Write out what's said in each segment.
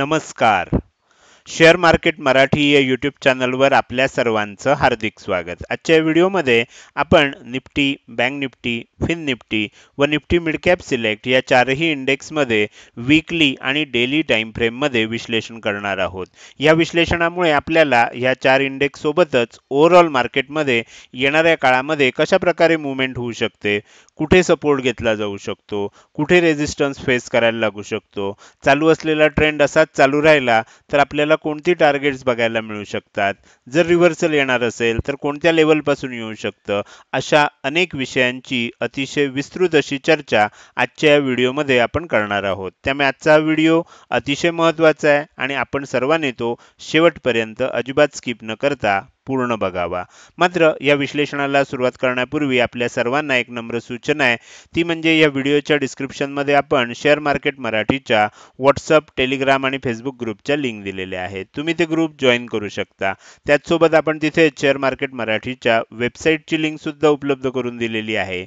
नमस्कार share market Marathi या YouTube चॅनलवर आपल्या सर्वांचं हार्दिक स्वागत आजच्या व्हिडिओमध्ये आपण Nifty bank Nifty fin Nifty व निफ्टी मिडकॅप सिलेक्ट या चारही इंडेक्समध्ये वीकली आणि डेली टाईम फ्रेममध्ये विश्लेषण करणार आहोत या विश्लेषणामुळे आपल्याला ह्या चार इंडेक्ससोबतच ओव्हरऑल मार्केटमध्ये येणाऱ्या काळामध्ये कशाप्रकारे मुवमेंट होऊ शकते कुठे सपोर्ट घेतला जाऊ शकतो कुठे रेझिस्टन्स फेस करायला लागू शकतो चालू असलेला ट्रेंड असाच चालू राहिला तर आपल्याला कोणती टार्गेट्स बघायला मिळू शकतात जर रिव्हर्सल येणार असेल तर कोणत्या लेवलपासून येऊ शकतं अशा अनेक विषयांची अतिशय विस्तृत अशी चर्चा आजच्या या व्हिडिओमध्ये आपण करणार आहोत त्यामुळे आजचा व्हिडिओ अतिशय महत्त्वाचा आहे आणि आपण सर्वांनी तो शेवटपर्यंत अजिबात स्किप न करता पूर्ण बघावा मात्र या विश्लेषणाला सुरुवात करण्यापूर्वी आपल्या सर्वांना एक नम्र सूचना आहे ती म्हणजे या व्हिडिओच्या डिस्क्रिप्शनमध्ये आपण शेअर मार्केट मराठीच्या व्हॉट्सअप टेलिग्राम आणि फेसबुक ग्रुपच्या लिंक दिलेल्या आहेत तुम्ही ते ग्रुप जॉईन करू शकता त्याचसोबत आपण तिथे शेअर मार्केट मराठीच्या वेबसाईटची लिंक सुद्धा उपलब्ध करून दिलेली आहे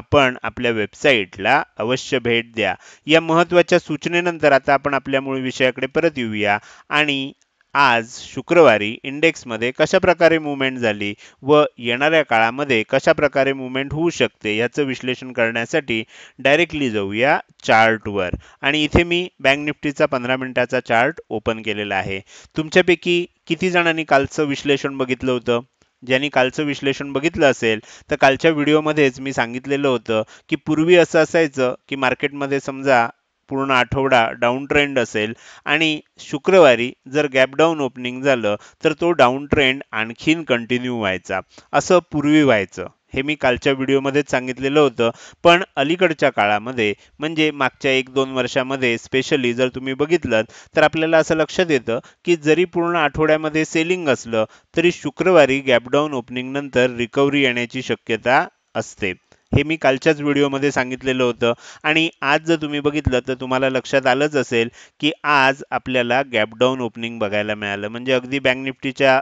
आपण आपल्या वेबसाईटला अवश्य भेट द्या या महत्त्वाच्या सूचनेनंतर आता आपण आपल्या मूळ विषयाकडे परत येऊया आणि आज शुक्रवारी इंडेक्समध्ये कशा प्रकारे मुवमेंट झाली व येणाऱ्या काळामध्ये कशा प्रकारे मुवमेंट होऊ शकते याचं विश्लेषण करण्यासाठी डायरेक्टली जाऊया चार्टवर आणि इथे मी बँक निफ्टीचा पंधरा मिनिटाचा चार्ट ओपन केलेला आहे तुमच्यापैकी किती जणांनी कालचं विश्लेषण बघितलं होतं ज्यांनी कालचं विश्लेषण बघितलं असेल तर कालच्या व्हिडिओमध्येच मी सांगितलेलं होतं की पूर्वी असं असायचं की मार्केटमध्ये समजा पूर्ण आठवडा डाऊन ट्रेंड असेल आणि शुक्रवारी जर गॅप डाऊन ओपनिंग झालं तर तो डाऊन ट्रेंड आणखीन कंटिन्यू व्हायचा असं पूर्वी व्हायचं हे मी कालच्या व्हिडिओमध्येच सांगितलेलं होतं पण अलीकडच्या काळामध्ये म्हणजे मागच्या एक दोन वर्षामध्ये स्पेशली जर तुम्ही बघितलं तर आपल्याला असं लक्षात येतं की जरी पूर्ण आठवड्यामध्ये सेलिंग असलं तरी शुक्रवारी गॅपडाऊन ओपनिंगनंतर रिकव्हरी येण्याची शक्यता असते हे मी कालच्याच व्हिडिओमध्ये सांगितलेलं होतं आणि आज जर तुम्ही बघितलं तर तुम्हाला लक्षात आलंच असेल की आज आपल्याला गॅपडाऊन ओपनिंग बघायला मिळालं म्हणजे अगदी बँक निफ्टीच्या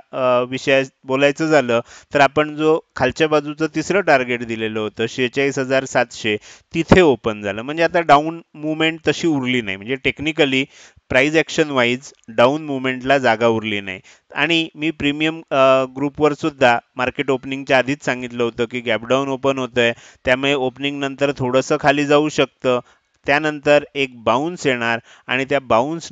विषयात बोलायचं झालं तर आपण जो खालच्या बाजूचं तिसरं टार्गेट दिलेलं होतं शेहेचाळीस हजार सातशे तिथे ओपन झालं म्हणजे आता डाऊन मुवमेंट तशी उरली नाही म्हणजे technically price action wise down मुवमेंटला जागा उरली नाही आणि मी प्रीमियम ग्रुपवर सुद्धा मार्केट ओपनिंगच्या आधीच सांगितलं होतं की गॅपडाऊन ओपन होतंय त्यामुळे त्यामुळे ओपनिंगनंतर थोडंसं खाली जाऊ शकतं त्यानंतर एक बाउन्स येणार आणि त्या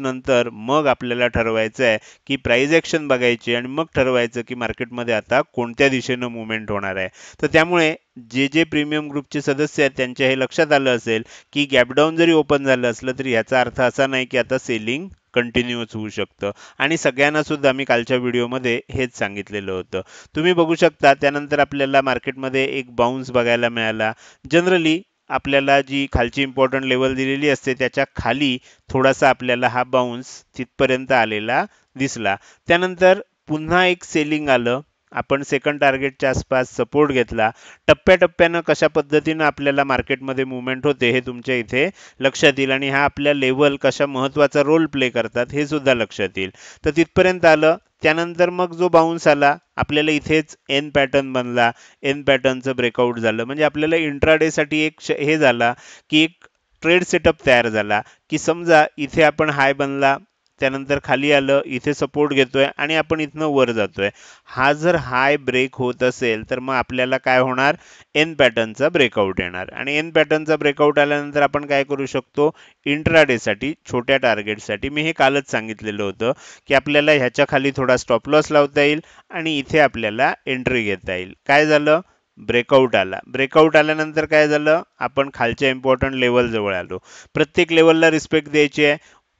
नंतर मग आपल्याला ठरवायचं आहे की प्राइस ॲक्शन बघायची आणि मग ठरवायचं की मार्केटमध्ये आता कोणत्या दिशेनं मुवमेंट होणार आहे तर त्यामुळे जे जे प्रीमियम ग्रुपचे सदस्य आहेत त्यांच्या हे लक्षात आलं असेल की गॅपडाऊन जरी ओपन झालं असलं तरी याचा अर्थ असा नाही की आता सेलिंग कंटिन्यूअस होऊ शकतं आणि सगळ्यांना सुद्धा मी कालच्या व्हिडिओमध्ये हेच सांगितलेलं होतं तुम्ही बघू शकता त्यानंतर आपल्याला मार्केटमध्ये एक बाउन्स बघायला मिळाला जनरली आपल्याला जी खालची इम्पॉर्टंट लेवल दिलेली असते त्याच्या खाली थोडासा आपल्याला हा बाउन्स तिथपर्यंत आलेला दिसला त्यानंतर पुन्हा एक सेलिंग आलं आपण सेकंड टार्गेटच्या आसपास सपोर्ट घेतला टप्प्याटप्प्यानं कशा पद्धतीनं आपल्याला मार्केटमध्ये मुवमेंट होते हे तुमच्या इथे लक्षात येईल आणि हा आपल्या लेवल कशा महत्त्वाचा रोल प्ले करतात हे सुद्धा लक्षात येईल तर तिथपर्यंत आलं त्यानंतर मग जो बाउन्स आला आपल्याला इथेच एन पॅटर्न बनला एन पॅटर्नचं ब्रेकआउट झालं म्हणजे आपल्याला साठी एक हे झाला की एक ट्रेड सेटअप तयार झाला की समजा इथे आपण हाय बनला त्यानंतर खाली आलं इथे सपोर्ट घेतोय आणि आपण इथनं वर जातोय हा जर हाय ब्रेक होत असेल तर मग आपल्याला काय होणार एन पॅटर्नचा ब्रेकआउट येणार आणि एन पॅटर्नचा ब्रेकआउट आल्यानंतर आपण काय करू शकतो इंट्राडेसाठी छोट्या टार्गेटसाठी मी हे कालच सांगितलेलं होतं की आपल्याला ह्याच्या खाली थोडा स्टॉप लॉस लावता येईल आणि इथे आपल्याला एंट्री घेता येईल काय झालं ब्रेकआउट आला ब्रेकआउट आल्यानंतर काय झालं आपण खालच्या इम्पॉर्टंट लेवलजवळ आलो प्रत्येक लेवलला रिस्पेक्ट द्यायची आहे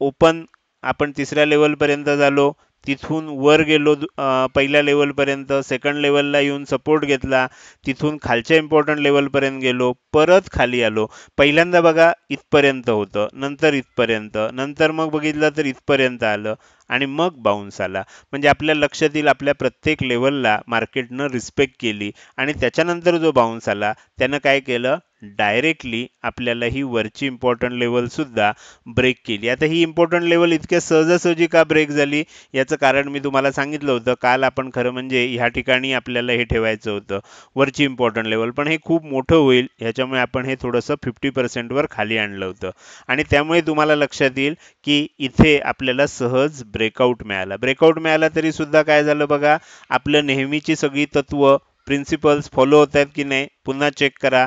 ओपन आपण तिसऱ्या लेवलपर्यंत झालो तिथून वर गेलो पहिल्या लेवलपर्यंत सेकंड लेवलला येऊन सपोर्ट घेतला तिथून खालच्या इम्पॉर्टंट लेवलपर्यंत गेलो परत खाली आलो पहिल्यांदा बघा इथपर्यंत होतं नंतर इथपर्यंत नंतर मग बघितलं तर इथपर्यंत आलं आणि मग बाउन्स आला म्हणजे आपल्या लक्षात येईल आपल्या प्रत्येक लेवलला मार्केटनं रिस्पेक्ट केली आणि त्याच्यानंतर जो बाउन्स आला त्यानं काय केलं डायरेक्टली आपल्याला ही वरची इम्पॉर्टंट सुद्धा ब्रेक केली आता ही इम्पॉर्टंट लेवल इतक्या सहजासहजी का ब्रेक झाली याचं कारण मी तुम्हाला सांगितलं होतं काल आपण खरं म्हणजे ह्या ठिकाणी आपल्याला हे ठेवायचं होतं वरची इम्पॉर्टंट लेवल पण हे खूप मोठं होईल ह्याच्यामुळे आपण हे थोडंसं फिफ्टी पर्सेंटवर खाली आणलं होतं आणि त्यामुळे तुम्हाला लक्षात येईल की इथे आपल्याला सहज ब्रेकआउट मिळाला ब्रेकआउट मिळाला तरी सुद्धा काय झालं बघा आपलं नेहमीची सगळी तत्व प्रिन्सिपल्स फॉलो होत आहेत की नाही पुन्हा चेक करा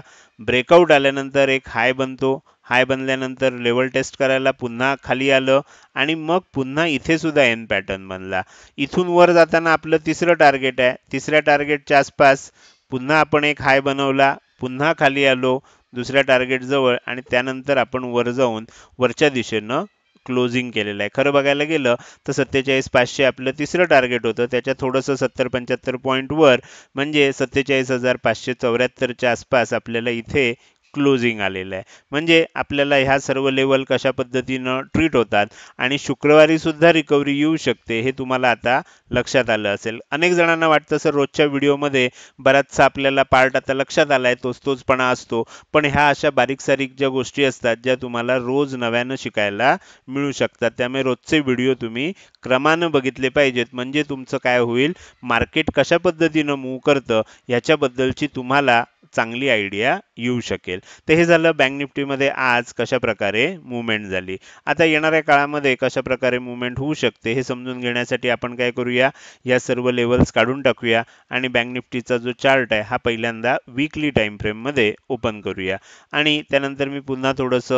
ब्रेकआउट आल्यानंतर एक हाय बनतो हाय बनल्यानंतर लेवल टेस्ट करायला पुन्हा खाली आलं आणि मग पुन्हा इथे सुद्धा एन पॅटर्न बनला इथून वर जाताना आपलं तिसरं टार्गेट आहे तिसऱ्या टार्गेटच्या आसपास पुन्हा आपण एक हाय बनवला पुन्हा खाली आलो दुसऱ्या टार्गेटजवळ आणि त्यानंतर आपण वर जाऊन वरच्या दिशेनं क्लोजिंग केलेलं आहे खरं बघायला गेलं तर सत्तेचाळीस पाचशे आपलं तिसरं टार्गेट होतं त्याच्या थोडंसं सत्तर पंच्याहत्तर पॉईंटवर म्हणजे सत्तेचाळीस हजार पाचशे चौऱ्याहत्तरच्या आसपास आपल्याला इथे क्लोजिंग आलेलं आहे म्हणजे आपल्याला ह्या सर्व लेवल कशा पद्धतीनं ट्रीट होतात आणि शुक्रवारी सुद्धा रिकव्हरी येऊ शकते हे तुम्हाला आता लक्षात आलं असेल अनेक जणांना वाटतं सर रोजच्या व्हिडिओमध्ये बराचसा आपल्याला पार्ट आता लक्षात आला आहे तोच तोचपणा असतो पण ह्या अशा बारीक सारीक ज्या गोष्टी असतात ज्या तुम्हाला रोज नव्यानं शिकायला मिळू शकतात त्यामुळे रोजचे व्हिडिओ तुम्ही क्रमानं बघितले पाहिजेत म्हणजे तुमचं काय होईल मार्केट कशा पद्धतीनं मूव्ह करतं ह्याच्याबद्दलची तुम्हाला चांगली आयडिया येऊ शकेल तर हे झालं बँक निफ्टीमध्ये आज कशा प्रकारे मुवमेंट झाली आता येणाऱ्या काळामध्ये कशा प्रकारे मुवमेंट होऊ शकते हे समजून घेण्यासाठी आपण काय करूया या सर्व लेवल्स काढून टाकूया आणि बँक निफ्टीचा जो चार्ट आहे हा पहिल्यांदा वीकली टाइम मध्ये ओपन करूया आणि त्यानंतर मी पुन्हा थोडस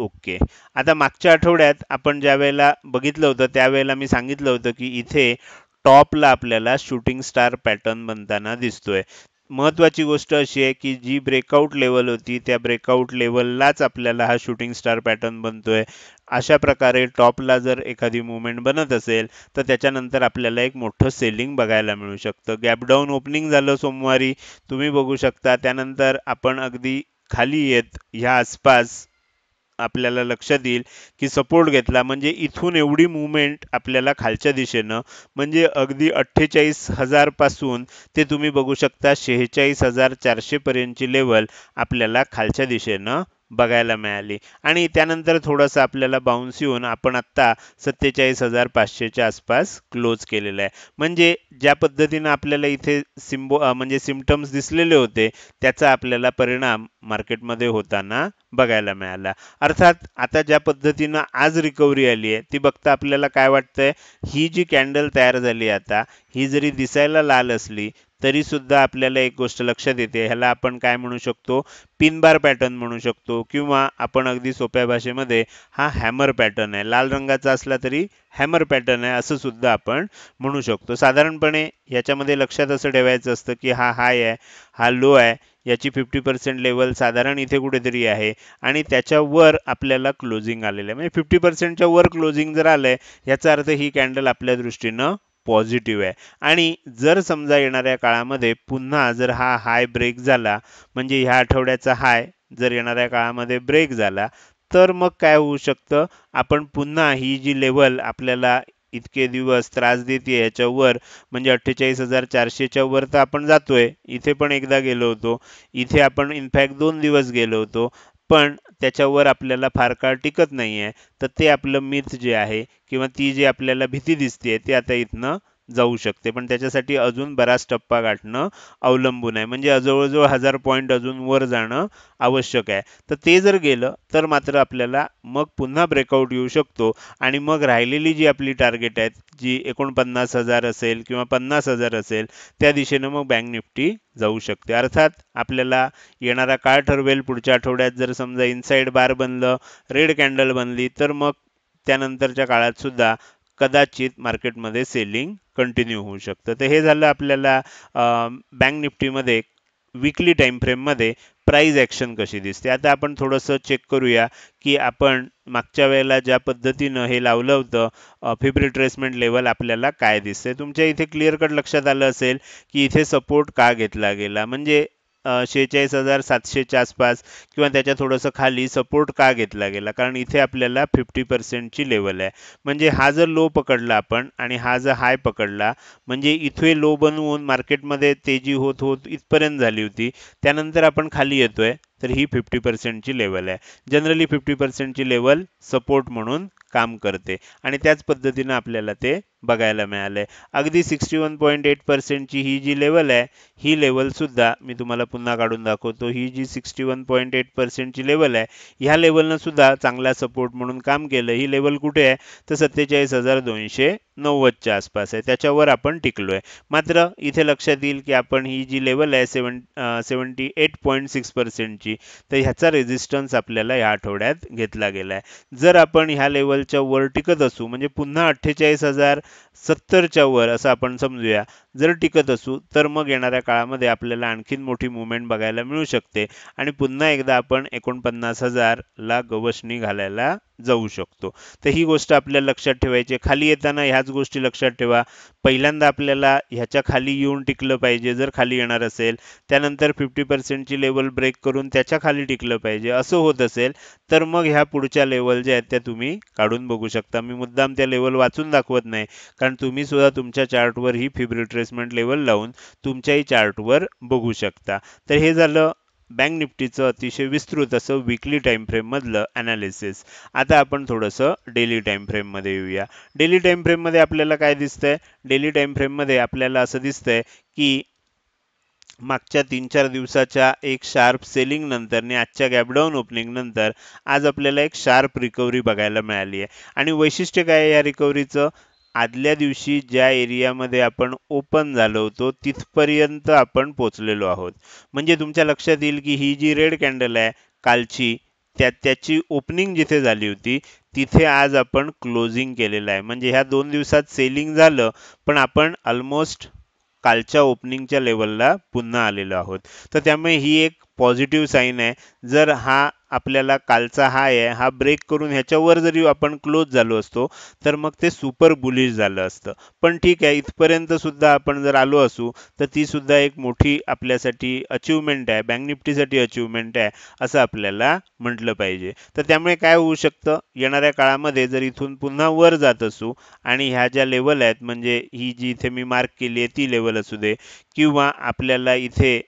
ओके आता मागच्या आठवड्यात आपण ज्या वेळेला बघितलं होतं त्यावेळेला मी सांगितलं होतं की इथे टॉपला आपल्याला शूटिंग स्टार पॅटर्न बनताना दिसतोय महत्त्वाची गोष्ट अशी आहे की जी ब्रेकआउट लेवल होती त्या ब्रेकआउट लेवललाच आपल्याला हा शूटिंग स्टार पॅटर्न बनतोय अशा प्रकारे टॉपला जर एखादी मुवमेंट बनत असेल तर त्याच्यानंतर आपल्याला एक मोठं सेलिंग बघायला मिळू शकतं गॅपडाऊन ओपनिंग झालं सोमवारी तुम्ही बघू शकता त्यानंतर आपण अगदी खाली येत ह्या आसपास आपल्याला लक्षात येईल की सपोर्ट घेतला म्हणजे इथून एवढी मुवमेंट आपल्याला खालच्या दिशेनं म्हणजे अगदी अठ्ठेचाळीस हजारपासून ते तुम्ही बघू शकता शेहेचाळीस हजार चारशेपर्यंतची लेवल आपल्याला खालच्या दिशेनं बघायला मिळाली आणि त्यानंतर थोडंसं आपल्याला बाउन्स येऊन आपण आत्ता सत्तेचाळीस हजार पाचशेच्या आसपास क्लोज केलेलं आहे म्हणजे ज्या पद्धतीनं आपल्याला इथे सिम्बो म्हणजे सिमटम्स दिसलेले होते त्याचा आपल्याला परिणाम मार्केटमध्ये होताना बघायला मिळाला अर्थात आता ज्या पद्धतीनं आज रिकव्हरी आली आहे ती बघता आपल्याला काय वाटतंय ही जी कॅन्डल तयार झाली आता ही जरी दिसायला लाल असली तरीसुद्धा आपल्याला एक गोष्ट लक्षात येते ह्याला आपण काय म्हणू शकतो पिनबार पॅटर्न म्हणू शकतो किंवा आपण अगदी सोप्या भाषेमध्ये हा हॅमर पॅटर्न आहे लाल रंगाचा असला तरी हॅमर पॅटर्न आहे असं सुद्धा आपण म्हणू शकतो साधारणपणे याच्यामध्ये लक्षात असं ठेवायचं असतं की हा हाय आहे हा लो आहे याची फिफ्टी पर्सेंट लेवल साधारण इथे कुठेतरी आहे आणि त्याच्यावर आपल्याला क्लोजिंग आलेलं आहे म्हणजे फिफ्टी पर्सेंटच्या वर क्लोजिंग जर आलं आहे याचा अर्थ ही कॅन्डल आपल्या दृष्टीनं पॉझिटिव्ह आहे आणि जर समजा येणाऱ्या काळामध्ये पुन्हा जर हा हाय ब्रेक झाला म्हणजे ह्या आठवड्याचा हाय जर येणाऱ्या काळामध्ये ब्रेक झाला तर मग काय होऊ शकतं आपण पुन्हा ही जी लेवल आपल्याला इतके दिवस त्रास देते ह्याच्यावर म्हणजे अठ्ठेचाळीस हजार चारशेच्या वर तर आपण जातोय इथे पण एकदा गेलो होतो इथे आपण इनफॅक्ट दोन दिवस गेलो होतो पण त्याच्यावर आपल्याला फार काळ टिकत नाही आहे तर ते आपलं मिथ जे आहे किंवा ती जी आपल्याला भीती दिसते ती आता इथनं जाऊ शकते पण त्याच्यासाठी अजून बराच टप्पा गाठणं अवलंबून आहे म्हणजे जवळजवळ हजार पॉईंट अजून वर जाणं आवश्यक आहे तर ते जर गेलं तर मात्र आपल्याला मग पुन्हा ब्रेकआउट येऊ शकतो आणि मग राहिलेली जी आपली टार्गेट आहेत जी एकोणपन्नास हजार असेल किंवा पन्नास हजार असेल त्या दिशेनं मग बँक निफ्टी जाऊ शकते अर्थात आपल्याला येणारा काळ ठरवेल पुढच्या आठवड्यात जर समजा इनसाइड बार बनलं रेड कॅन्डल बनली तर मग त्यानंतरच्या काळात सुद्धा कदाचित मार्केटमध्ये सेलिंग कंटिन्यू होऊ शकतं तर हे झालं आपल्याला बँक निफ्टीमध्ये विकली टाईम फ्रेममध्ये प्राईज ॲक्शन कशी दिसते आता आपण थोडंसं चेक करूया की आपण मागच्या वेळेला ज्या पद्धतीनं हे लावलं होतं फिब रिट्रेसमेंट लेवल आपल्याला काय दिसते तुमच्या इथे क्लिअर कट लक्षात आलं असेल की इथे सपोर्ट का घेतला गेला म्हणजे शेहेचाळीस हजार सातशेच्या आसपास किंवा त्याच्या थोडंसं खाली सपोर्ट का घेतला गेला कारण इथे आपल्याला फिफ्टी पर्सेंटची लेवल आहे म्हणजे हा जर लो पकडला आपण आणि हा जर हाय पकडला म्हणजे इथे लो बनवून मार्केटमध्ये तेजी होत होत इथपर्यंत झाली होती त्यानंतर आपण खाली येतोय तर ही फिफ्टी पर्सेंटची लेवल आहे जनरली फिफ्टी पर्सेंटची लेवल सपोर्ट म्हणून काम करते आणि त्याच पद्धतीनं आपल्याला ते बघायला मिळालं अगदी सिक्स्टी वन पॉईंट एट पर्सेंटची ही जी लेवल आहे ही लेवलसुद्धा मी तुम्हाला पुन्हा काढून दाखवतो ही जी सिक्स्टी वन पॉईंट एट पर्सेंटची लेवल आहे ह्या लेवलनं सुद्धा चांगला सपोर्ट म्हणून काम केलं ही लेवल कुठे आहे तर सत्तेचाळीस हजार दोनशे नव्वदच्या आसपास आहे त्याच्यावर आपण टिकलो आहे मात्र इथे लक्षात येईल की आपण ही जी लेवल आहे seven seventy eight point six पर्सेंटची तर ह्याचा रेझिस्टन्स आपल्याला ह्या आठवड्यात घेतला गेला आहे जर आपण ह्या लेवलच्या वर टिकत असू म्हणजे पुन्हा अठ्ठेचाळीस हजार सत्तरच्या वर असं आपण समजूया जर टिकत असू तर मग येणाऱ्या काळामध्ये आपल्याला आणखीन मोठी मुवमेंट बघायला मिळू शकते आणि पुन्हा एकदा आपण एकोणपन्नास ला गवसणी घालायला जाऊ शकतो तर ही गोष्ट आपल्याला लक्षात ठेवायची खाली येताना ह्याच गोष्टी लक्षात ठेवा पहिल्यांदा आपल्याला ह्याच्या खाली येऊन टिकलं पाहिजे जर खाली येणार असेल त्यानंतर फिफ्टी पर्सेंटची लेवल ब्रेक करून त्याच्या खाली टिकलं पाहिजे असं होत असेल तर मग ह्या पुढच्या लेवल ज्या आहेत त्या तुम्ही काढून बघू शकता मी मुद्दाम त्या लेवल वाचून दाखवत नाही कारण तुम्ही सुद्धा तुमच्या चार्टवर ही फिब रिट्रेसमेंट लेवल लावून तुमच्याही चार्टवर बघू शकता तर हे झालं बँक निफ्टीचं अतिशय विस्तृत असं विकली फ्रेम मधलं ॲनालिसिस आता आपण थोडंसं डेली टाईम मध्ये येऊया डेली फ्रेम मध्ये आपल्याला काय दिसतंय डेली टाईम मध्ये आपल्याला असं दिसतंय की मागच्या तीन चार दिवसाच्या एक शार्प सेलिंग नंतर आणि आजच्या गॅपडाऊन ओपनिंग नंतर आज आपल्याला एक शार्प रिकव्हरी बघायला मिळाली आहे आणि वैशिष्ट्य काय या रिकव्हरीचं आदल्या दिवशी ज्या एरियामध्ये आपण ओपन झालो होतो तिथपर्यंत आपण पोचलेलो आहोत म्हणजे तुमच्या लक्षात येईल की ही जी रेड कॅन्डल आहे कालची त्या त्याची ओपनिंग जिथे झाली होती तिथे आज आपण क्लोजिंग केलेलं आहे म्हणजे ह्या दोन दिवसात सेलिंग झालं पण आपण ऑलमोस्ट कालच्या ओपनिंगच्या लेवलला पुन्हा आलेलो आहोत तर त्यामुळे ही एक पॉझिटिव्ह साईन आहे जर हा आपल्याला कालचा हाय आहे हा ब्रेक करून ह्याच्यावर जरी आपण क्लोज झालो असतो तर मग ते सुपर बुलिश झालं असतं पण ठीक आहे इथपर्यंत सुद्धा आपण जर आलो असू तर ती सुद्धा एक मोठी आपल्यासाठी अचीवमेंट आहे बँक निफ्टीसाठी अचीवमेंट आहे असं आपल्याला म्हटलं पाहिजे तर त्यामुळे काय होऊ शकतं येणाऱ्या काळामध्ये जर इथून पुन्हा वर जात असू आणि ह्या ज्या लेवल आहेत म्हणजे ही जी इथे मी मार्क केली आहे ती लेवल असू दे किंवा आपल्याला इथे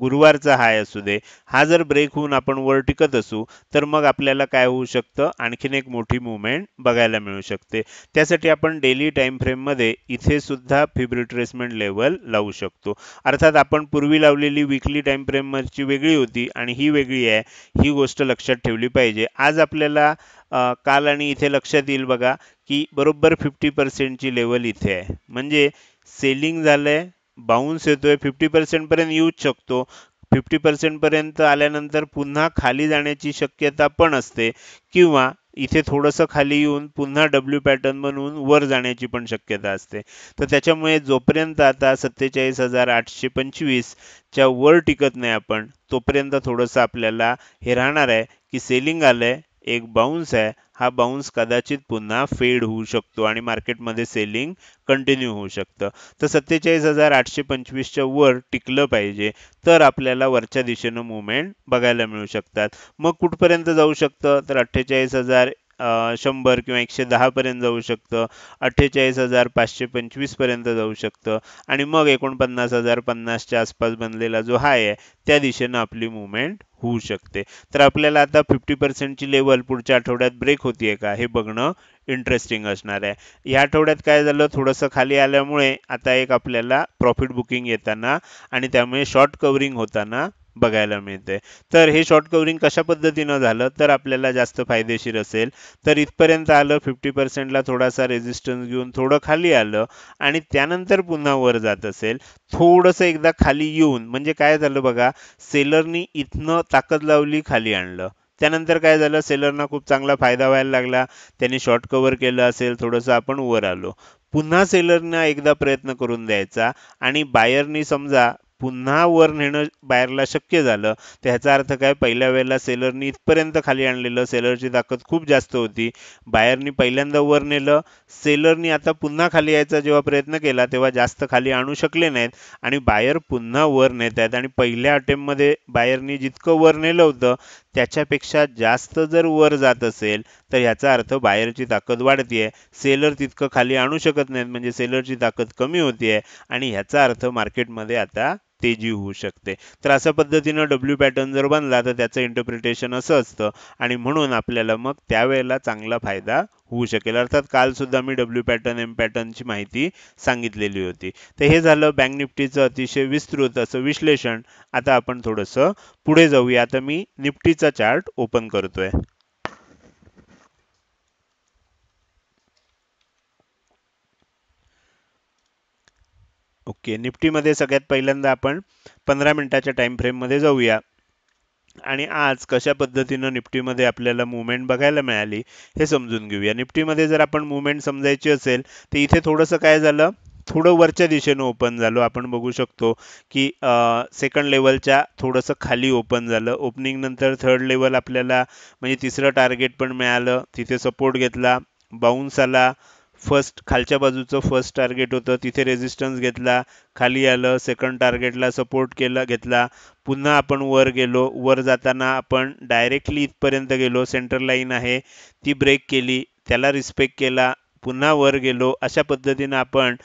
गुरुवारचा हाय असू दे हा जर ब्रेक होऊन आपण वर टिकत असू तर मग आपल्याला काय होऊ शकतं आणखीन एक मोठी मुवमेंट बघायला मिळू शकते त्यासाठी आपण डेली टाईम फ्रेममध्ये इथे सुद्धा फिब रिट्रेसमेंट लेवल लावू शकतो अर्थात आपण पूर्वी लावलेली विकली टाइम फ्रेमची वेगळी होती आणि ही वेगळी आहे ही गोष्ट लक्षात ठेवली पाहिजे आज आपल्याला काल आणि इथे लक्षात येईल बघा की बरोबर फिफ्टी पर्सेंटची लेवल इथे आहे म्हणजे सेलिंग झालं आहे बाउन्स येतोय फिफ्टी पर्सेंटपर्यंत येऊच शकतो फिफ्टी पर्सेंटपर्यंत आल्यानंतर पुन्हा खाली जाण्याची शक्यता पण असते किंवा इथे थोडंसं खाली येऊन पुन्हा डब्ल्यू पॅटर्न बनवून वर जाण्याची पण शक्यता असते तर त्याच्यामुळे जोपर्यंत आता सत्तेचाळीस हजार आठशे पंचवीसच्या वर टिकत नाही आपण तोपर्यंत थोडंसं आपल्याला हे राहणार आहे की सेलिंग आलंय आहे एक बाउन्स आहे हा बाउन्स कदाचित पुन्हा फेड होऊ शकतो आणि मार्केटमध्ये सेलिंग कंटिन्यू होऊ शकतं तर सत्तेचाळीस हजार आठशे पंचवीसच्या वर टिकलं पाहिजे तर आपल्याला वरच्या दिशेनं मुवमेंट बघायला मिळू शकतात मग कुठपर्यंत जाऊ शकतं तर अठ्ठेचाळीस हजार शंभर किंवा एकशे दहापर्यंत जाऊ शकतं अठ्ठेचाळीस हजार पाचशे पंचवीसपर्यंत जाऊ शकतं आणि मग एकोणपन्नास हजार पन्नासच्या आसपास बनलेला जो हाय आहे त्या दिशेनं आपली मुवमेंट होऊ शकते तर आपल्याला आता फिफ्टी पर्सेंटची लेवल पुढच्या आठवड्यात ब्रेक होतीये का हे बघणं इंटरेस्टिंग असणार आहे या आठवड्यात काय झालं थोडंसं खाली आल्यामुळे आता एक आपल्याला प्रॉफिट बुकिंग येताना आणि त्यामुळे शॉर्ट कवरिंग होताना बघायला मिळते तर हे शॉर्ट कवरिंग कशा पद्धतीनं झालं तर आपल्याला जास्त फायदेशीर असेल तर इथपर्यंत आलं फिफ्टी पर्सेंटला थोडासा रेजिस्टन्स घेऊन थोडं खाली आलं आणि त्यानंतर पुन्हा वर जात असेल थोडंसं एकदा खाली येऊन म्हणजे काय झालं बघा सेलरनी इथनं ताकद लावली खाली आणलं त्यानंतर काय झालं सेलरना खूप चांगला फायदा व्हायला लागला त्यांनी शॉर्ट कव्हर केलं असेल थोडंसं आपण वर आलो पुन्हा सेलरना एकदा प्रयत्न करून द्यायचा आणि बायरनी समजा पुन्हा वर नेणं बाहेरला शक्य झालं तर ह्याचा अर्थ काय पहिल्या वेळेला सेलरनी इथपर्यंत खाली आणलेलं सेलरची ताकद खूप जास्त होती बायरनी पहिल्यांदा वर नेलं सेलरनी आता पुन्हा खाली यायचा जेव्हा प्रयत्न केला तेव्हा जास्त खाली आणू शकले नाहीत आणि बायर पुन्हा वर नेत आहेत आणि पहिल्या अटेम्पमध्ये बायरनी जितकं वर नेलं होतं त्याच्यापेक्षा जास्त जर वर जात असेल तर ह्याचा अर्थ बाहेरची ताकद वाढतीये सेलर तितकं खाली आणू शकत नाहीत म्हणजे सेलरची ताकद कमी होतीये आणि ह्याचा अर्थ मार्केटमध्ये आता तेजी होऊ शकते तर अशा पद्धतीनं डब्ल्यू पॅटर्न जर बनला तर त्याचं इंटरप्रिटेशन असं असतं आणि म्हणून आपल्याला मग त्यावेळेला चांगला फायदा होऊ शकेल अर्थात काल सुद्धा मी डब्ल्यू पॅटर्न एम पॅटर्नची माहिती सांगितलेली होती तर हे झालं बँक निफ्टीचं अतिशय विस्तृत असं विश्लेषण आता आपण थोडंसं पुढे जाऊया आता मी निफ्टीचा चार्ट ओपन करतोय ओके निफ्टीमध्ये सगळ्यात पहिल्यांदा आपण पंधरा मिनिटाच्या फ्रेम फ्रेममध्ये जाऊया आणि आज कशा पद्धतीनं निफ्टीमध्ये आपल्याला मुवमेंट बघायला मिळाली हे समजून घेऊया निफ्टीमध्ये जर आपण मुवमेंट समजायची असेल तर इथे थोडंसं काय झालं थोडं वरच्या दिशेनं ओपन झालो आपण बघू शकतो की सेकंड लेवलच्या थोडंसं खाली ओपन झालं ओपनिंग नंतर थर्ड लेवल आपल्याला म्हणजे तिसरं टार्गेट पण मिळालं तिथे सपोर्ट घेतला बाउन्स आला फर्स्ट खालच्या बाजूचं फर्स्ट टार्गेट होतं तिथे रेझिस्टन्स घेतला खाली आलं सेकंड टार्गेटला सपोर्ट केला घेतला पुन्हा आपण वर गेलो वर जाताना आपण डायरेक्टली इथपर्यंत गेलो सेंटर लाईन आहे ती ब्रेक केली त्याला रिस्पेक्ट केला पुन्हा वर गेलो अशा पद्धतीनं आपण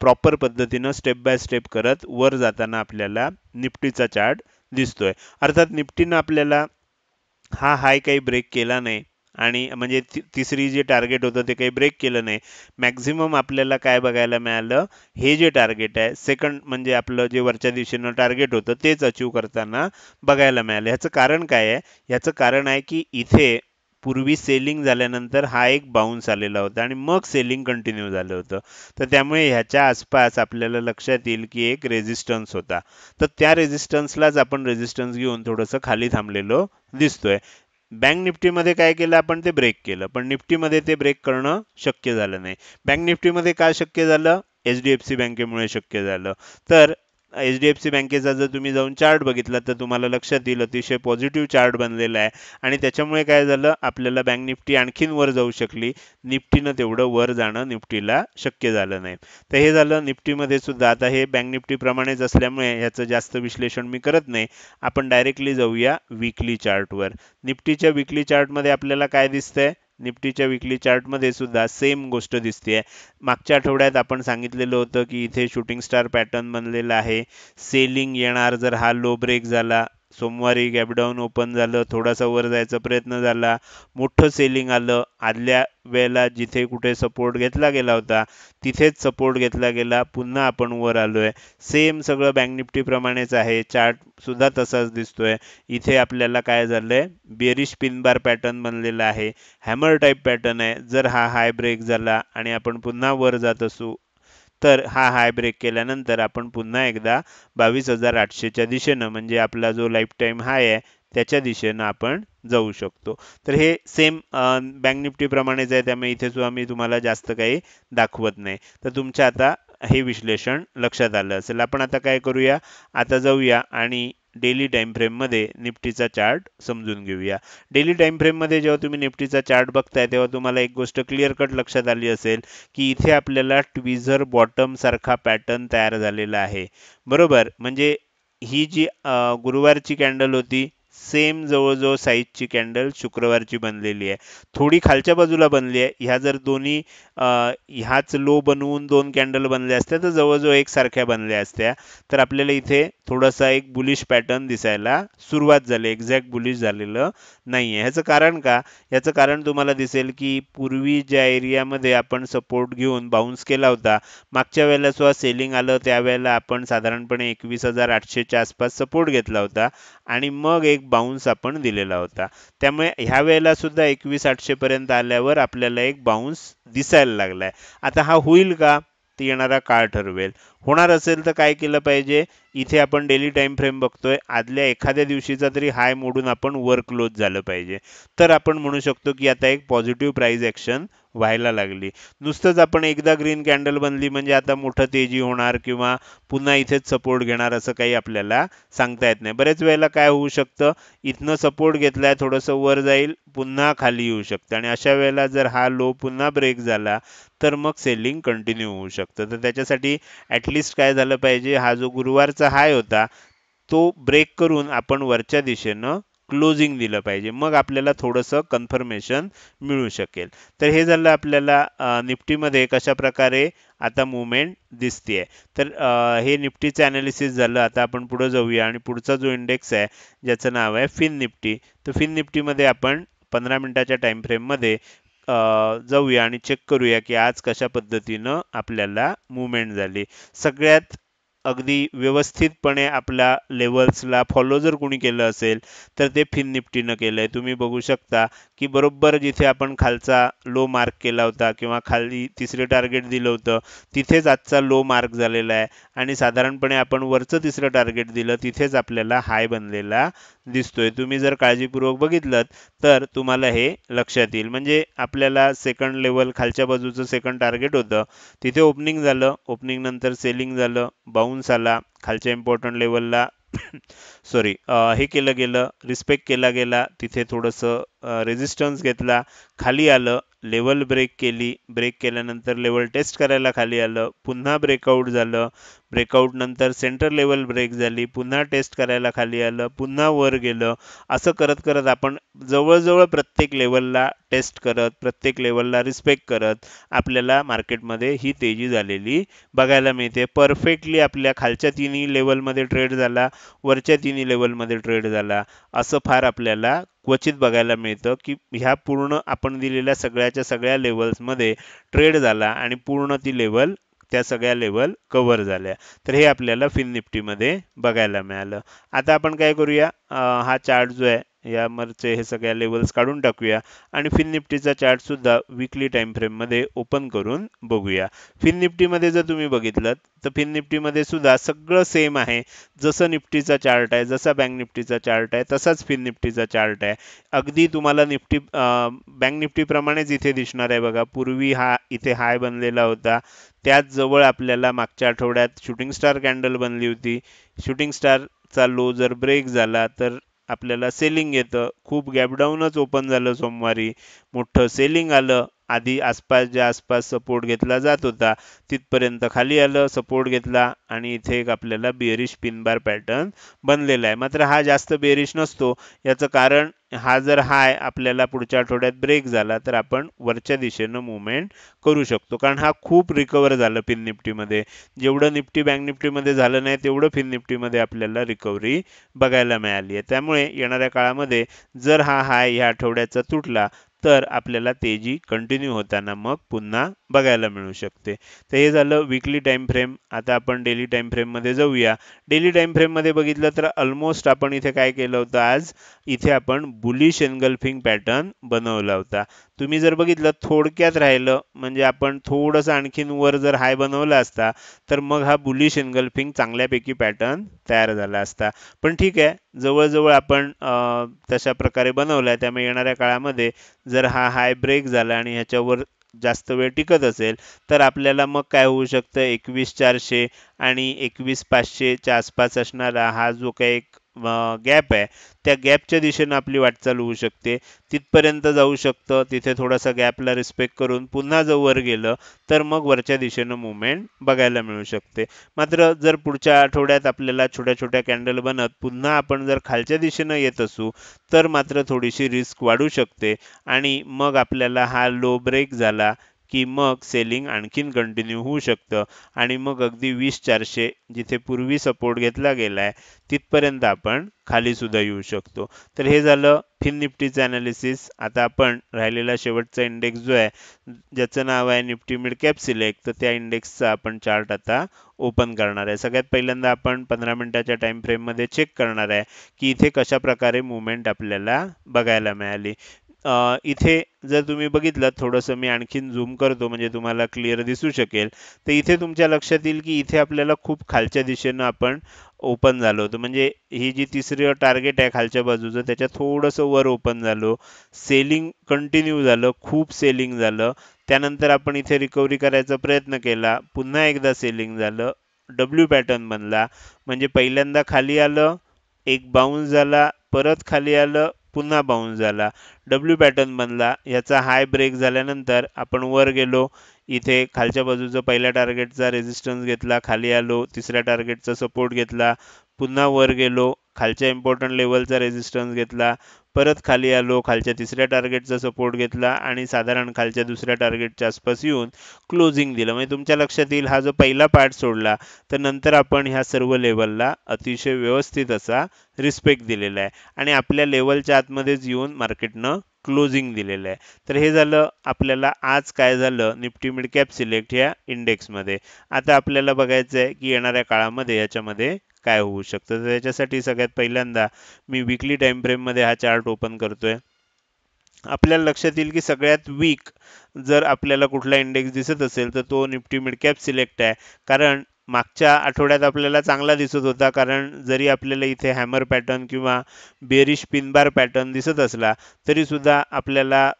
प्रॉपर पद्धतीनं स्टेप बाय स्टेप करत वर जाताना आपल्याला निपटीचा चार्ट दिसतोय अर्थात निपटीनं आपल्याला हा हाय काही ब्रेक केला नाही आणि म्हणजे तिसरी जे टार्गेट होतं ते काही ब्रेक केलं नाही मॅक्झिमम आपल्याला काय बघायला मिळालं हे जे टार्गेट आहे सेकंड म्हणजे आपलं जे वरच्या दिवशीनं टार्गेट होतं तेच अचीव करताना बघायला मिळालं ह्याचं कारण काय आहे ह्याचं कारण आहे की इथे पूर्वी सेलिंग झाल्यानंतर हा एक बाउन्स आलेला होता आणि मग सेलिंग कंटिन्यू झालं होतं तर त्यामुळे ह्याच्या आसपास आपल्याला लक्षात येईल की एक रेजिस्टन्स होता तर त्या रेझिस्टन्सलाच आपण रेजिस्टन्स घेऊन थोडंसं खाली थांबलेलो दिसतोय बँक निफ्टीमध्ये काय केलं आपण ते ब्रेक केलं पण निफ्टीमध्ये ते ब्रेक करणं शक्य झालं नाही बँक निफ्टीमध्ये काय शक्य झालं एच डी एफ सी बँकेमुळे शक्य झालं तर एच डी एफ सी बँकेचा जर तुम्ही जाऊन चार्ट बघितला तर तुम्हाला लक्षात येईल अतिशय पॉझिटिव्ह चार्ट बनलेला आहे आणि त्याच्यामुळे काय झालं आपल्याला बँक निफ्टी आणखीन वर जाऊ शकली निफ्टीनं तेवढं वर जाणं निफ्टीला शक्य झालं नाही तर हे झालं निफ्टीमध्ये सुद्धा आता हे बँक निफ्टीप्रमाणेच असल्यामुळे ह्याचं जास्त विश्लेषण मी करत नाही आपण डायरेक्टली जाऊया वीकली चार्टवर निफ्टीच्या विकली चार्टमध्ये आपल्याला काय दिसतंय निफ्टीच्या विकली चार्टमध्ये सुद्धा सेम गोष्ट दिसते मागच्या आठवड्यात आपण सांगितलेलं होतं की इथे शूटिंग स्टार पॅटर्न बनलेला आहे सेलिंग येणार जर हा लो ब्रेक झाला सोमवारी गॅपडाऊन ओपन झालं थोडासा वर जायचा प्रयत्न झाला मोठं सेलिंग आलं आदल्या वेळेला जिथे कुठे सपोर्ट घेतला गेला होता तिथेच सपोर्ट घेतला गेला पुन्हा आपण वर आलो आहे सेम सगळं बँक निफ्टीप्रमाणेच आहे चार्टसुद्धा तसाच दिसतोय इथे आपल्याला काय झालं आहे बेरिश पिनबार पॅटर्न बनलेला आहे हॅमर टाईप पॅटर्न आहे जर हा हाय ब्रेक झाला आणि आपण पुन्हा वर जात असू तर हा हाय ब्रेक केल्यानंतर आपण पुन्हा एकदा बावीस हजार आठशेच्या दिशेनं म्हणजे आपला जो लाईफ टाईम हाय आहे त्याच्या दिशेनं आपण जाऊ शकतो तर हे सेम बँक निफ्टीप्रमाणेच आहे त्यामुळे इथे सुद्धा मी तुम्हाला जास्त काही दाखवत नाही तर तुमच्या आता हे विश्लेषण लक्षात आलं असेल आपण आता काय करूया आता जाऊया आणि डेली टाइम फ्रेममध्ये निफ्टीचा चार्ट समजून घेऊया डेली टाइम फ्रेममध्ये जेव्हा तुम्ही निफ्टीचा चार्ट बघताय तेव्हा तुम्हाला एक गोष्ट क्लिअर कट लक्षात आली असेल की इथे आपल्याला ट्विझर बॉटम सारखा पॅटर्न तयार झालेला आहे बरोबर म्हणजे ही जी गुरुवारची कॅन्डल होती सेम जवळजवळ साईजची कॅन्डल शुक्रवारची बनलेली आहे थोडी खालच्या बाजूला बनली आहे ह्या जर दोन्ही ह्याच लो बनवून दोन कॅन्डल बनल्या असत्या तर जवळजवळ एकसारख्या बनल्या असत्या तर आपल्याला इथे थोडासा एक बुलिश पॅटर्न दिसायला सुरुवात झाली एक्झॅक्ट बुलिश झालेलं नाही आहे ह्याचं कारण का ह्याचं कारण तुम्हाला दिसेल की पूर्वी ज्या एरियामध्ये आपण सपोर्ट घेऊन बाउन्स केला होता मागच्या वेळेला सुद्धा सेलिंग आलं त्यावेळेला आपण साधारणपणे एकवीस हजार आठशेच्या आसपास सपोर्ट घेतला होता आणि मग एक बाउन्स आपण दिलेला होता त्यामुळे ह्या वेळेला सुद्धा एकवीस आठशेपर्यंत आल्यावर आपल्याला एक बाउन्स दिसायला लागलाय आता हा होईल का ते येणारा काळ ठरवेल होणार असेल तर काय केलं पाहिजे इथे आपण डेली टाइम फ्रेम बघतोय आदल्या एखाद्या दिवशीचा तरी हाय मोडून आपण वर क्लोज झालं पाहिजे तर आपण म्हणू शकतो की आता एक पॉझिटिव्ह प्राइस ऍक्शन व्हायला लागली नुसतंच आपण एकदा ग्रीन कॅन्डल बनली म्हणजे आता मोठं तेजी होणार किंवा पुन्हा इथेच सपोर्ट घेणार असं काही आपल्याला सांगता येत नाही बऱ्याच वेळेला काय होऊ शकतं इथनं सपोर्ट घेतलाय थोडंसं वर जाईल पुन्हा खाली येऊ शकतं आणि अशा वेळेला जर हा लो पुन्हा ब्रेक झाला तर मग सेलिंग कंटिन्यू होऊ शकतं तर त्याच्यासाठी ॲटलिस्ट काय झालं पाहिजे हा जो गुरुवारचा हाय होता तो ब्रेक करून आपण वरच्या दिशेनं क्लोजिंग दिलं पाहिजे मग आपल्याला थोडंसं कन्फर्मेशन मिळू शकेल तर हे झालं आपल्याला निफ्टीमध्ये कशा प्रकारे आता मुवमेंट दिसते तर हे निफ्टीचं ॲनालिसिस झालं आता आपण पुढं जाऊया आणि पुढचा जो इंडेक्स आहे ज्याचं नाव आहे फिन निफ्टी तर फिन निफ्टीमध्ये आपण पंधरा मिनटाच्या टाईम फ्रेममध्ये जाऊया आणि चेक करूया की आज कशा पद्धतीनं आपल्याला मुवमेंट झाली सगळ्यात अगदी व्यवस्थितपणे आपल्या लेवल्सला फॉलो जर कोणी केलं असेल तर ते फिन निफ्टीनं केलं आहे तुम्ही बघू शकता की बरोबर जिथे आपण खालचा लो मार्क केला होता किंवा खाली तिसरे टार्गेट दिलं होतं तिथेच आजचा लो मार्क झालेला आहे आणि साधारणपणे आपण वरचं तिसरं टार्गेट दिलं तिथेच आपल्याला हाय बनलेला दिसतोय तुम्ही जर काळजीपूर्वक बघितलं तर तुम्हाला हे लक्षात येईल म्हणजे आपल्याला सेकंड लेवल खालच्या बाजूचं सेकंड टार्गेट होतं तिथे ओपनिंग झालं ओपनिंग नंतर सेलिंग झालं बाउन्स आला खालच्या इम्पॉर्टंट लेवलला सॉरी हे केलं गेलं रिस्पेक्ट केला गेला तिथे थोडंसं रेजिस्टन्स घेतला खाली आलं लेवल ब्रेक केली ब्रेक केल्यानंतर लेवल टेस्ट करायला खाली आलं पुन्हा ब्रेकआउट झालं ब्रेकआउट नंतर सेंटर लेवल ब्रेक झाली पुन्हा टेस्ट करायला खाली आलं पुन्हा वर गेलं असं करत करत आपण जवळजवळ प्रत्येक लेवलला टेस्ट करत प्रत्येक लेवलला रिस्पेक्ट करत आपल्याला मार्केटमध्ये ही तेजी झालेली बघायला मिळते परफेक्टली आपल्या खालच्या तिन्ही लेवलमध्ये ट्रेड झाला वरच्या तिन्ही लेवलमध्ये ट्रेड झाला असं फार आपल्याला क्वचित बघायला मिळतं की ह्या पूर्ण आपण दिलेल्या सगळ्याच्या सगळ्या लेवल्समध्ये ट्रेड झाला आणि पूर्ण ती लेवल त्या सगळ्या लेवल कव्हर झाल्या तर हे आपल्याला फिन निफ्टीमध्ये बघायला मिळालं आता आपण काय करूया हा चार्ट जो आहे या मरचे हे सगळ्या लेवल्स काढून टाकूया आणि फिन निफ्टीचा चार्टसुद्धा विकली टाईम फ्रेममध्ये ओपन करून बघूया फिन निफ्टीमध्ये जर तुम्ही बघितलं तर फिन निफ्टीमध्ये सुद्धा सगळं सेम आहे जसं निफ्टीचा चार्ट आहे जसा बँक निफ्टीचा चार्ट आहे तसाच फिन निफ्टीचा चार्ट आहे अगदी तुम्हाला निफ्टी बँक निफ्टीप्रमाणेच इथे दिसणार आहे बघा पूर्वी हा इथे हाय बनलेला होता त्याच जवळ आपल्याला मागच्या आठवड्यात शूटिंग स्टार कॅन्डल बनली होती शूटिंग स्टारचा लो जर ब्रेक झाला तर आपल्याला सेलिंग येतं खूप गॅप डाऊनच ओपन झालं सोमवारी मोठं सेलिंग आलं आधी आसपास ज्या आसपास सपोर्ट घेतला जात होता तिथपर्यंत खाली आलं सपोर्ट घेतला आणि इथे एक आपल्याला बिअरिश पिनबार पॅटर्न बनलेला आहे मात्र हा जास्त बेरिश नसतो याचं कारण हा जर हाय आपल्याला पुढच्या आठवड्यात ब्रेक झाला तर आपण वरच्या दिशेनं मुवमेंट करू शकतो कारण हा खूप रिकवर झालं फिन निफ्टीमध्ये जेवढं निफ्टी बँक निफ्टीमध्ये झालं नाही तेवढं फिन निफ्टीमध्ये आपल्याला रिकव्हरी बघायला मिळाली आहे त्यामुळे येणाऱ्या काळामध्ये जर हा हाय ह्या आठवड्याचा तुटला तर आपल्याला तेजी कंटिन्यू होताना मग पुन्हा बघायला मिळू शकते तर हे झालं विकली टाईम फ्रेम आता आपण डेली टाईम फ्रेममध्ये जाऊया डेली टाईम फ्रेममध्ये बघितलं तर ऑलमोस्ट आपण इथे काय केलं होतं आज इथे आपण बुलिश एनगल्फिंग पॅटर्न बनवला होता तुम्ही जर बघितलं थोडक्यात राहिलं म्हणजे आपण थोडंसं आणखीन वर जर हाय बनवला असता तर मग हा बुलिश एनगल्फिंग चांगल्यापैकी पॅटर्न तयार झाला असता पण ठीक आहे जवळजवळ आपण तशा प्रकारे बनवला आहे त्यामुळे येणाऱ्या काळामध्ये जर हा हाय ब्रेक झाला आणि ह्याच्यावर जास्त वेळ टिकत असेल तर आपल्याला मग काय होऊ शकतं एकवीस चारशे आणि एकवीस पाचशेच्या आसपास असणारा हा जो काही एक गॅप आहे त्या गॅपच्या दिशेनं आपली वाटचाल होऊ शकते तिथपर्यंत जाऊ शकतं तिथे थोडासा गॅपला रिस्पेक्ट करून पुन्हा जर वर गेलं तर मग वरच्या दिशेनं मुवमेंट बघायला मिळू शकते मात्र जर पुढच्या आठवड्यात आपल्याला छोट्या छोट्या कॅन्डल बनत पुन्हा आपण जर खालच्या दिशेनं येत असू तर मात्र थोडीशी रिस्क वाढू शकते आणि मग आपल्याला हा लो ब्रेक झाला की मग सेलिंग आणखीन कंटिन्यू होऊ शकतं आणि मग अगदी वीस चारशे जिथे पूर्वी सपोर्ट घेतला गेला आहे तिथपर्यंत आपण खालीसुद्धा येऊ शकतो तर हे झालं फिन निफ्टीचं ॲनालिसिस आता आपण राहिलेला शेवटचा इंडेक्स जो आहे ज्याचं नाव आहे निफ्टी मिड कॅप सिलेक्ट तर त्या इंडेक्सचा आपण चार्ट आता ओपन करणार आहे सगळ्यात पहिल्यांदा आपण पंधरा मिनिटाच्या टाईम फ्रेममध्ये चेक करणार आहे की इथे कशा प्रकारे मुवमेंट आपल्याला बघायला मिळाली इथे जर तुम्ही बघितलं थोडंसं मी आणखीन झूम करतो म्हणजे तुम्हाला क्लिअर दिसू शकेल तर इथे तुमच्या लक्षात येईल की इथे आपल्याला खूप खालच्या दिशेनं आपण ओपन झालो होतो म्हणजे ही जी तिसरी टार्गेट आहे खालच्या बाजूचं त्याच्या थोडंसं वर ओपन झालो सेलिंग कंटिन्यू झालं खूप सेलिंग झालं त्यानंतर आपण इथे रिकव्हरी करायचा प्रयत्न केला पुन्हा एकदा सेलिंग झालं डब्ल्यू पॅटर्न बनला म्हणजे पहिल्यांदा खाली आलं एक बाउन्स झाला परत खाली आलं पुन्हा बाउन्स झाला डब्ल्यू पॅटर्न बनला याचा हाय ब्रेक झाल्यानंतर आपण वर गेलो इथे खालच्या बाजूचं पहिल्या टार्गेटचा रेजिस्टन्स घेतला खाली आलो तिसऱ्या टार्गेटचा सपोर्ट घेतला पुन्हा वर गेलो खालच्या इम्पॉर्टंट लेवलचा रेझिस्टन्स घेतला परत खाली आलो खालच्या तिसऱ्या टार्गेटचा सपोर्ट घेतला आणि साधारण खालच्या दुसऱ्या टार्गेटच्या आसपास येऊन क्लोजिंग दिलं म्हणजे तुमच्या लक्षात येईल हा जो पहिला पार्ट सोडला तर नंतर आपण ह्या सर्व लेवलला अतिशय व्यवस्थित असा रिस्पेक्ट दिलेला आहे आणि आपल्या लेवलच्या आतमध्येच येऊन मार्केटनं क्लोजिंग दिलेलं आहे तर हे झालं आपल्याला आज काय झालं निफ्टी मिड कॅप सिलेक्ट ह्या इंडेक्समध्ये आता आपल्याला बघायचं आहे की येणाऱ्या काळामध्ये याच्यामध्ये काय होऊ शकतं तर याच्यासाठी सगळ्यात पहिल्यांदा मी विकली टाइम फ्रेममध्ये हा चार्ट ओपन करतोय आपल्याला लक्षात येईल की सगळ्यात वीक जर आपल्याला कुठला इंडेक्स दिसत असेल तर तो निफ्टी मिड कॅप सिलेक्ट आहे कारण मागच्या आठवड्यात आपल्याला चांगला दिसत होता कारण जरी आपल्याला इथे हॅमर पॅटर्न किंवा बेरिश पिनबार पॅटर्न दिसत असला तरीसुद्धा आपल्याला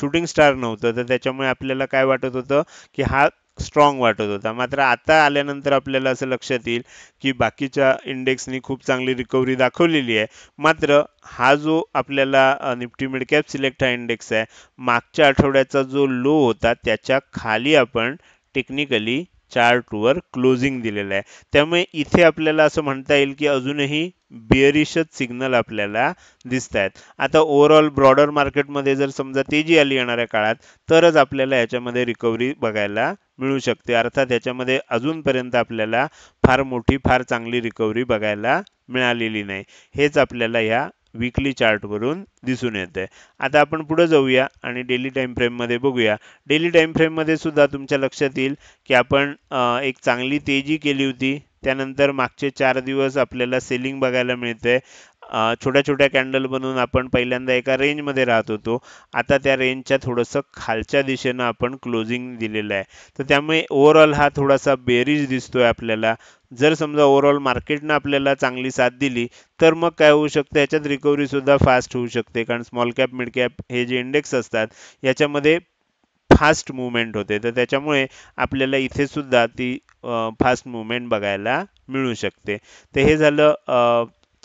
शूटिंग स्टार नव्हतं तर त्याच्यामुळे आपल्याला काय वाटत होतं की हा स्ट्रॉंग वाटत होता मात्र आता आल्यानंतर आपल्याला असं लक्षात येईल की बाकीच्या इंडेक्सनी खूप चांगली रिकव्हरी दाखवलेली आहे मात्र हा जो आपल्याला निफ्टी मिडकॅप सिलेक्ट हा इंडेक्स आहे मागच्या आठवड्याचा जो लो होता त्याच्या खाली आपण टेक्निकली चार्टवर क्लोजिंग दिलेलं आहे त्यामुळे इथे आपल्याला असं म्हणता येईल की अजूनही बिअरिशच सिग्नल आपल्याला दिसत आहेत आता ओव्हरऑल ब्रॉडर मार्केटमध्ये जर समजा तेजी आली येणाऱ्या काळात तरच आपल्याला याच्यामध्ये रिकव्हरी बघायला मिळू शकते अर्थात याच्यामध्ये अजूनपर्यंत आपल्याला फार मोठी फार चांगली रिकव्हरी बघायला मिळालेली नाही हेच आपल्याला ह्या विकली चार्टवरून दिसून येते आता आपण पुढे जाऊया आणि डेली टाईम फ्रेममध्ये बघूया डेली टाईम फ्रेममध्ये सुद्धा तुमच्या लक्षात येईल की आपण एक चांगली तेजी केली होती त्यानंतर मागचे चार दिवस आपल्याला सेलिंग बघायला मिळते छोट्या छोट्या कॅन्डल बनवून आपण पहिल्यांदा एका रेंजमध्ये राहत होतो आता त्या रेंजच्या थोडंसं खालच्या दिशेनं आपण क्लोजिंग दिलेलं आहे तर त्यामुळे ओव्हरऑल हा थोडासा बेरीज दिसतोय आपल्याला जर समजा ओव्हरऑल मार्केटनं आपल्याला चांगली साथ दिली तर मग काय होऊ शकतं याच्यात रिकव्हरीसुद्धा फास्ट होऊ शकते कारण स्मॉल कॅप मिड कॅप हे जे इंडेक्स असतात याच्यामध्ये फास्ट मुवमेंट होते तर त्याच्यामुळे आपल्याला इथे सुद्धा ती फास्ट मुवमेंट बघायला मिळू शकते तर हे झालं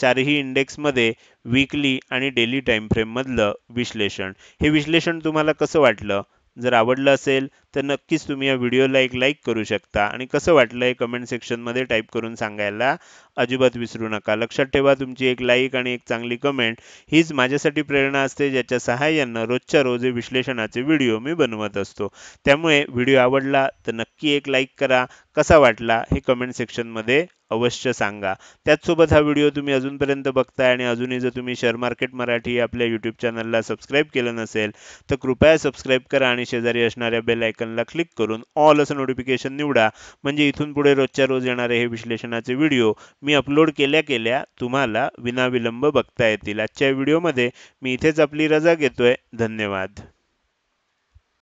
चारही इंडेक्समध्ये वीकली आणि डेली टाईम फ्रेममधलं विश्लेषण हे विश्लेषण तुम्हाला कसं वाटलं जर आवडलं असेल तर नक्कीच तुम्ही या व्हिडिओला एक लाईक करू शकता आणि कसं वाटलं हे कमेंट सेक्शनमध्ये टाईप करून सांगायला अजिबात विसरू नका लक्षात ठेवा तुमची एक लाईक आणि एक चांगली कमेंट हीच माझ्यासाठी प्रेरणा असते ज्याच्या सहाय्यानं रोजच्या रोज विश्लेषणाचे व्हिडिओ मी बनवत असतो त्यामुळे व्हिडिओ आवडला तर नक्की एक लाईक करा कसा वाटला हे कमेंट सेक्शनमध्ये अवश्य सांगा त्याचसोबत हा व्हिडिओ तुम्ही अजूनपर्यंत बघताय आणि अजूनही जर तुम्ही शेअर मार्केट मराठी आपल्या यूट्यूब चॅनलला सबस्क्राईब केलं नसेल तर कृपया सबस्क्राईब करा आणि शेजारी असणाऱ्या बेल आयकॉन आयकनला क्लिक करून ऑल असं नोटिफिकेशन निवडा म्हणजे इथून पुढे रोजच्या रोज येणारे हे विश्लेषणाचे व्हिडिओ मी अपलोड केल्या केल्या तुम्हाला विनाविलंब बघता येतील आजच्या व्हिडिओमध्ये मी इथेच आपली रजा घेतोय धन्यवाद